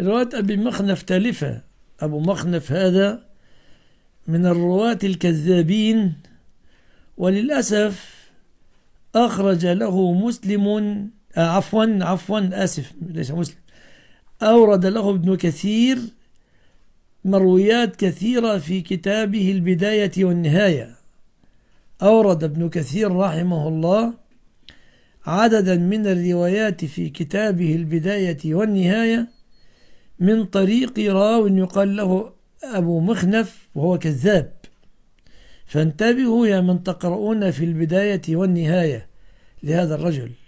رواية أبي مخنف تالفة أبو مخنف هذا من الرواة الكذابين وللأسف أخرج له مسلم آه، عفوا عفوا آسف ليس مسلم أورد له ابن كثير مرويات كثيرة في كتابه البداية والنهاية أورد ابن كثير رحمه الله عددا من الروايات في كتابه البداية والنهاية من طريق راو يقال له أبو مخنف وهو كذاب فانتبهوا يا من تقرؤون في البداية والنهاية لهذا الرجل